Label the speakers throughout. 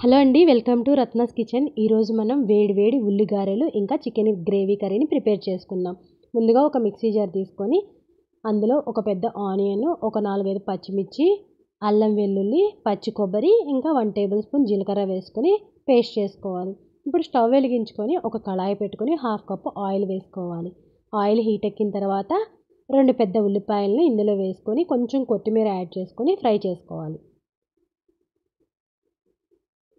Speaker 1: hello అండి welcome to Ratna's kitchen ఈరోజు మనం వేడి వేడి ఉల్లిగారెలు ఇంకా చికెన్ గ్రేవీ కర్రీని ప్రిపేర్ చేసుకుందాం ముందుగా ఒక మిక్సీ జార్ తీసుకొని అందులో ఒక పెద్ద ఆనియన్ ఒక నాలుగైదు పచ్చిమిర్చి అల్లం వెల్లుల్లి పచ్చి కొబ్బరి ఇంకా వన్ టేబుల్ స్పూన్ జీలకర్ర వేసుకొని పేస్ట్ చేసుకోవాలి ఇప్పుడు స్టవ్ వెలిగించుకొని ఒక కళాయి పెట్టుకొని హాఫ్ కప్ ఆయిల్ వేసుకోవాలి ఆయిల్ హీట్ ఎక్కిన తర్వాత రెండు పెద్ద ఉల్లిపాయలను ఇందులో వేసుకొని కొంచెం కొత్తిమీర యాడ్ చేసుకొని ఫ్రై చేసుకోవాలి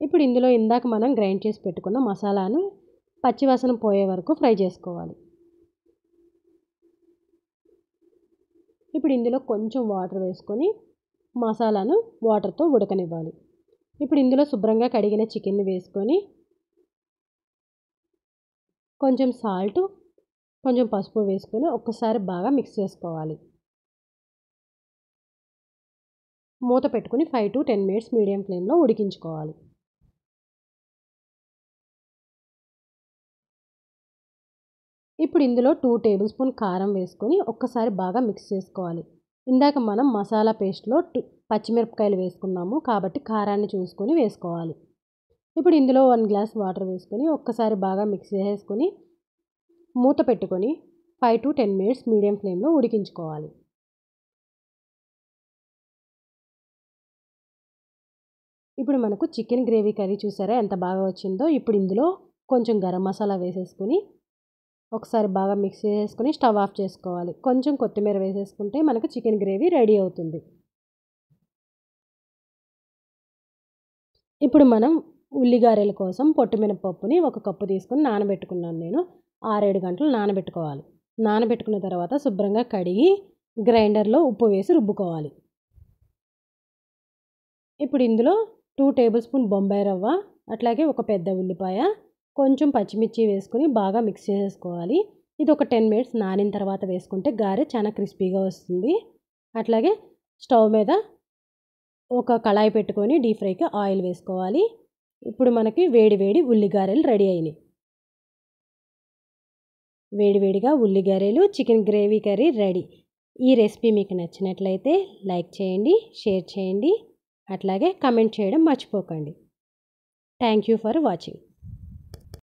Speaker 1: ఇప్పుడు ఇందులో ఇందాక మనం గ్రైండ్ చేసి పెట్టుకున్న మసాలాను పచ్చివాసన పోయే వరకు ఫ్రై చేసుకోవాలి ఇప్పుడు ఇందులో కొంచెం వాటర్ వేసుకొని మసాలాను వాటర్తో ఉడకనివ్వాలి ఇప్పుడు ఇందులో శుభ్రంగా కడిగిన చికెన్ని వేసుకొని కొంచెం సాల్ట్ కొంచెం పసుపు వేసుకొని ఒక్కసారి బాగా మిక్స్ చేసుకోవాలి మూత పెట్టుకుని five to ten minutes medium ఫ్లేమ్లో ఉడికించుకోవాలి ఇప్పుడు ఇందులో టూ టేబుల్ స్పూన్ కారం వేసుకొని ఒక్కసారి బాగా మిక్స్ చేసుకోవాలి ఇందాక మనం మసాలా పేస్ట్లో పచ్చిమిరపకాయలు వేసుకున్నాము కాబట్టి కారాన్ని చూసుకొని వేసుకోవాలి ఇప్పుడు ఇందులో వన్ గ్లాస్ వాటర్ వేసుకొని ఒక్కసారి బాగా మిక్స్ చేసేసుకొని మూత పెట్టుకొని five to ten minutes medium ఫ్లేమ్లో ఉడికించుకోవాలి
Speaker 2: ఇప్పుడు మనకు చికెన్
Speaker 1: గ్రేవీ కర్రీ చూసారా ఎంత బాగా వచ్చిందో ఇప్పుడు ఇందులో కొంచెం గరం మసాలా వేసేసుకుని ఒకసారి బాగా మిక్స్ చేసుకుని స్టవ్ ఆఫ్ చేసుకోవాలి కొంచెం కొత్తిమీర వేసేసుకుంటే మనకు చికెన్ గ్రేవీ రెడీ అవుతుంది ఇప్పుడు మనం ఉల్లిగారెల కోసం మినపప్పుని ఒక కప్పు తీసుకుని నానబెట్టుకున్నాను నేను ఆరేడు గంటలు నానబెట్టుకోవాలి నానబెట్టుకున్న తర్వాత శుభ్రంగా కడిగి గ్రైండర్లో ఉప్పు వేసి రుబ్బుకోవాలి ఇప్పుడు ఇందులో టూ టేబుల్ స్పూన్ బొంబాయి రవ్వ అట్లాగే ఒక పెద్ద ఉల్లిపాయ కొంచెం పచ్చిమిర్చి వేసుకొని బాగా మిక్స్ చేసేసుకోవాలి ఇది ఒక టెన్ మినిట్స్ నానిన తర్వాత వేసుకుంటే గారె చాలా క్రిస్పీగా వస్తుంది అట్లాగే స్టవ్ మీద ఒక కళాయి పెట్టుకొని డీప్ ఫ్రైకి ఆయిల్ వేసుకోవాలి ఇప్పుడు మనకి వేడి వేడి ఉల్లిగారెలు రెడీ అయినాయి వేడివేడిగా ఉల్లిగారెలు చికెన్ గ్రేవీ కర్రీ రెడీ ఈ రెసిపీ మీకు నచ్చినట్లయితే లైక్ చేయండి షేర్ చేయండి అట్లాగే కమెంట్ చేయడం మర్చిపోకండి థ్యాంక్ యూ ఫర్ వాచింగ్